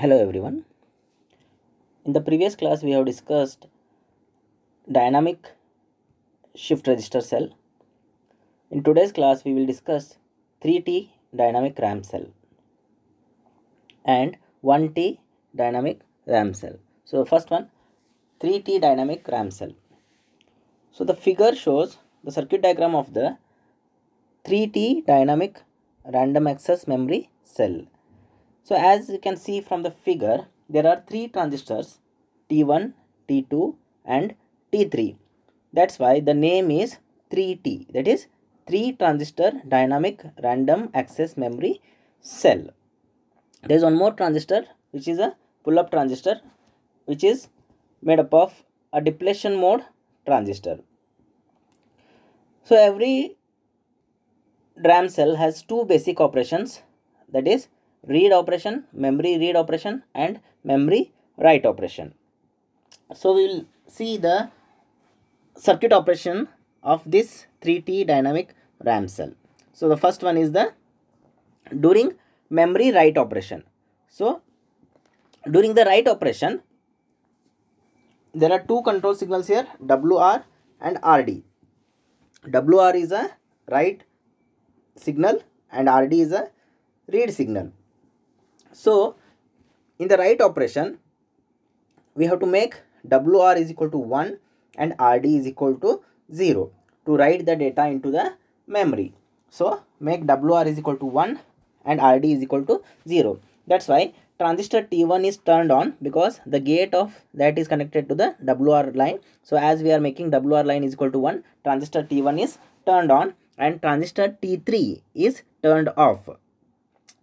Hello everyone. In the previous class we have discussed dynamic shift register cell. In today's class we will discuss 3T dynamic RAM cell and 1T dynamic RAM cell. So first one 3T dynamic RAM cell. So the figure shows the circuit diagram of the 3T dynamic random access memory cell so as you can see from the figure, there are three transistors T1, T2 and T3. That's why the name is 3T that is 3 transistor dynamic random access memory cell. There is one more transistor which is a pull-up transistor which is made up of a depletion mode transistor. So every DRAM cell has two basic operations that is read operation, memory read operation and memory write operation. So we will see the circuit operation of this 3T dynamic RAM cell. So the first one is the during memory write operation. So during the write operation, there are two control signals here WR and RD. WR is a write signal and RD is a read signal. So, in the write operation, we have to make WR is equal to 1 and RD is equal to 0 to write the data into the memory. So, make WR is equal to 1 and RD is equal to 0. That's why transistor T1 is turned on because the gate of that is connected to the WR line. So, as we are making WR line is equal to 1, transistor T1 is turned on and transistor T3 is turned off.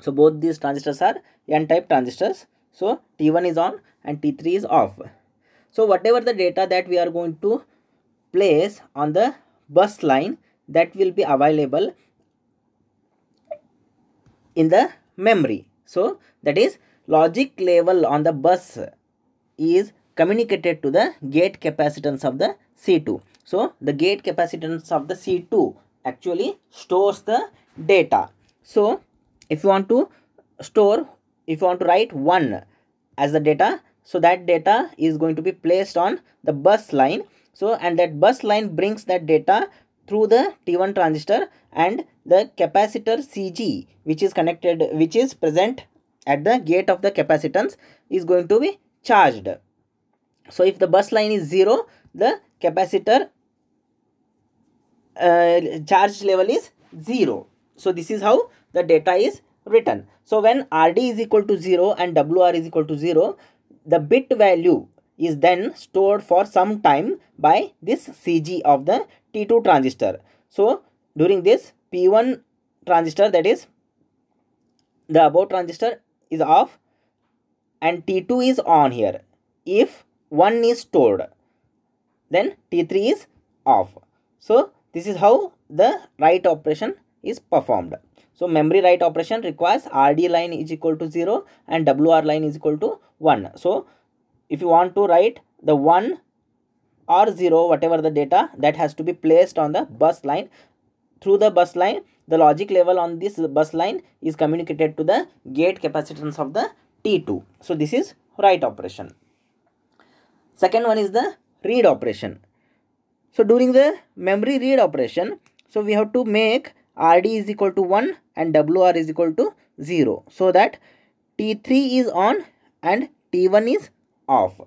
So, both these transistors are n-type transistors. So T1 is on and T3 is off. So whatever the data that we are going to place on the bus line that will be available in the memory. So that is logic level on the bus is communicated to the gate capacitance of the C2. So the gate capacitance of the C2 actually stores the data. So if you want to store if you want to write 1 as the data so that data is going to be placed on the bus line so and that bus line brings that data through the T1 transistor and the capacitor CG which is connected which is present at the gate of the capacitance is going to be charged. So if the bus line is 0 the capacitor uh, charge level is 0. So this is how the data is written. So when RD is equal to 0 and WR is equal to 0, the bit value is then stored for some time by this CG of the T2 transistor. So during this P1 transistor that is the above transistor is off and T2 is on here. If 1 is stored then T3 is off. So this is how the write operation is performed. So memory write operation requires RD line is equal to 0 and WR line is equal to 1. So if you want to write the 1 or 0 whatever the data that has to be placed on the bus line. Through the bus line the logic level on this bus line is communicated to the gate capacitance of the T2. So this is write operation. Second one is the read operation. So during the memory read operation so we have to make RD is equal to 1 and WR is equal to 0. So that T3 is on and T1 is off.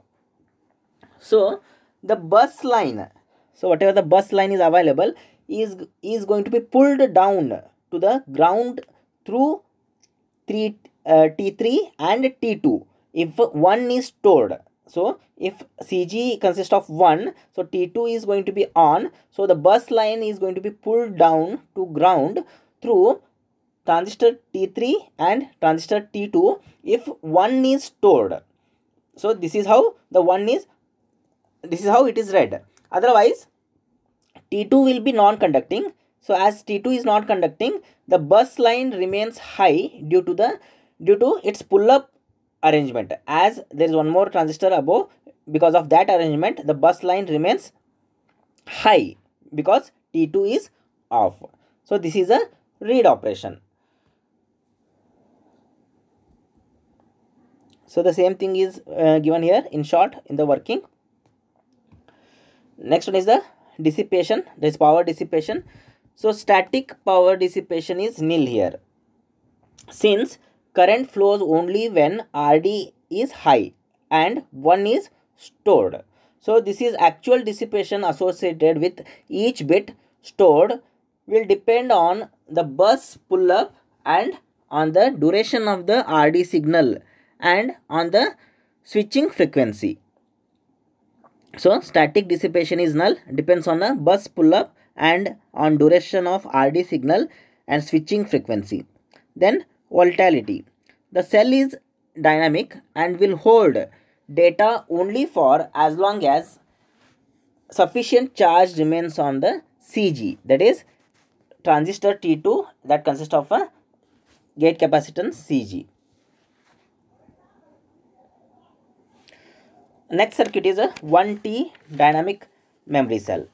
So the bus line, so whatever the bus line is available is, is going to be pulled down to the ground through 3, uh, T3 and T2 if one is stored so if cg consists of 1 so t2 is going to be on so the bus line is going to be pulled down to ground through transistor t3 and transistor t2 if 1 is stored so this is how the 1 is this is how it is read otherwise t2 will be non-conducting so as t2 is not conducting the bus line remains high due to the due to its pull up arrangement. As there is one more transistor above, because of that arrangement, the bus line remains high because T2 is off. So this is a read operation. So the same thing is uh, given here in short in the working. Next one is the dissipation. There is power dissipation. So static power dissipation is nil here. Since current flows only when RD is high and 1 is stored. So this is actual dissipation associated with each bit stored will depend on the bus pull up and on the duration of the RD signal and on the switching frequency. So static dissipation is null depends on the bus pull up and on duration of RD signal and switching frequency. Then volatility. The cell is dynamic and will hold data only for as long as sufficient charge remains on the CG that is transistor T2 that consists of a gate capacitance CG. Next circuit is a 1T dynamic memory cell.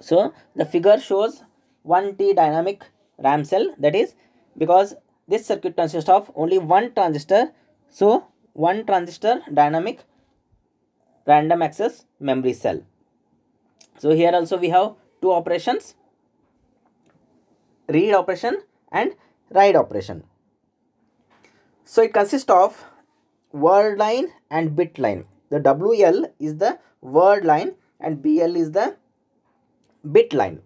So the figure shows 1T dynamic RAM cell that is because this circuit consists of only one transistor. So, one transistor dynamic random access memory cell. So, here also we have two operations, read operation and write operation. So, it consists of word line and bit line. The WL is the word line and BL is the bit line.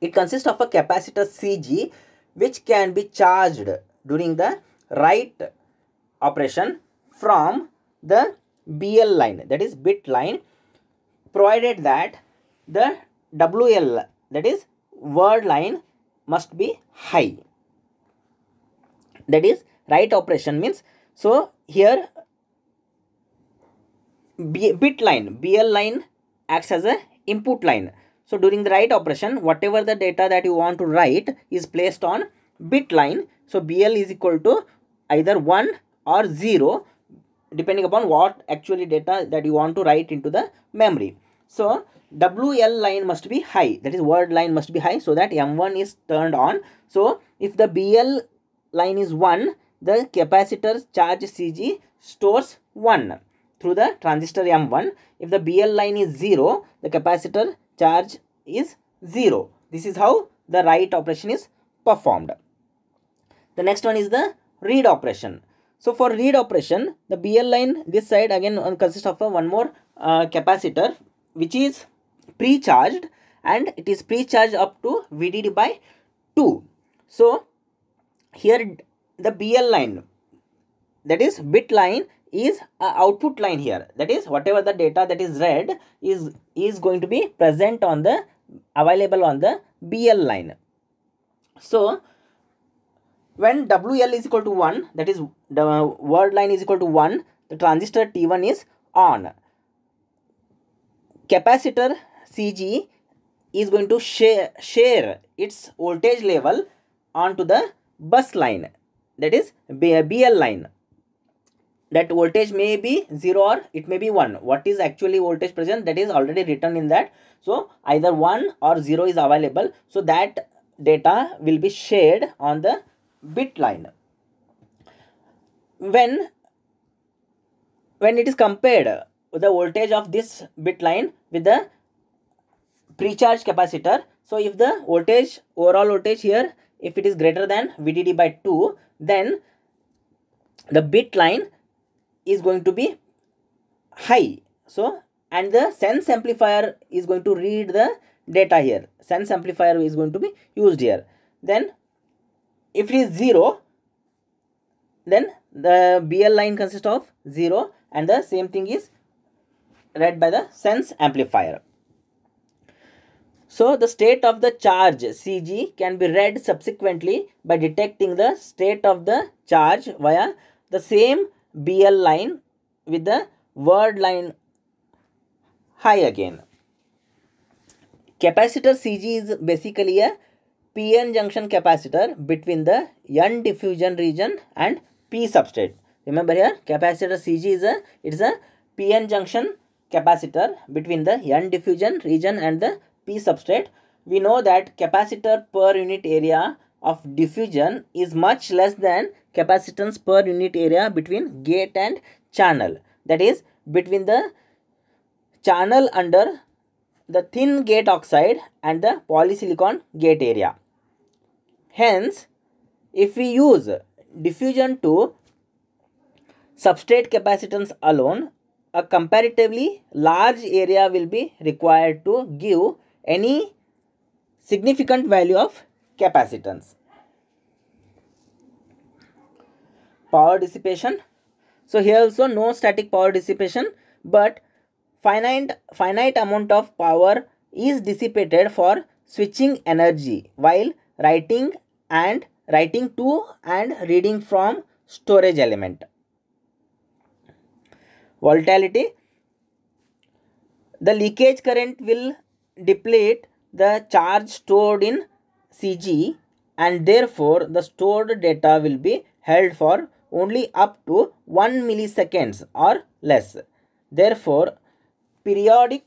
It consists of a capacitor CG which can be charged during the write operation from the BL line that is bit line provided that the WL that is word line must be high. That is write operation means so here B, bit line BL line acts as a input line. So during the write operation, whatever the data that you want to write is placed on bit line. So BL is equal to either 1 or 0 depending upon what actually data that you want to write into the memory. So WL line must be high that is word line must be high so that M1 is turned on. So if the BL line is 1 the capacitor charge Cg stores 1 through the transistor M1. If the BL line is 0 the capacitor charge is 0. This is how the write operation is performed. The next one is the read operation. So for read operation, the BL line this side again uh, consists of uh, one more uh, capacitor which is pre-charged and it is pre-charged up to VDD by 2. So here the BL line that is bit line is output line here that is whatever the data that is read is is going to be present on the available on the bl line so when wl is equal to 1 that is the word line is equal to 1 the transistor t1 is on capacitor cg is going to share share its voltage level onto the bus line that is bl line that voltage may be 0 or it may be 1 what is actually voltage present that is already written in that so either 1 or 0 is available so that data will be shared on the bit line when when it is compared the voltage of this bit line with the pre-charge capacitor so if the voltage overall voltage here if it is greater than vdd by 2 then the bit line is going to be high so and the sense amplifier is going to read the data here sense amplifier is going to be used here then if it is 0 then the BL line consists of 0 and the same thing is read by the sense amplifier. So the state of the charge Cg can be read subsequently by detecting the state of the charge via the same BL line with the word line high again. Capacitor CG is basically a PN junction capacitor between the N diffusion region and P substrate. Remember here capacitor CG is a it is a PN junction capacitor between the N diffusion region and the P substrate. We know that capacitor per unit area of diffusion is much less than capacitance per unit area between gate and channel that is between the channel under the thin gate oxide and the polysilicon gate area. Hence, if we use diffusion to substrate capacitance alone, a comparatively large area will be required to give any significant value of capacitance. power dissipation so here also no static power dissipation but finite finite amount of power is dissipated for switching energy while writing and writing to and reading from storage element volatility the leakage current will deplete the charge stored in cg and therefore the stored data will be held for only up to 1 milliseconds or less. Therefore, periodic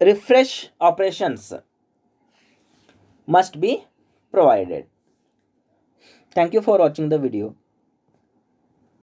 refresh operations must be provided. Thank you for watching the video.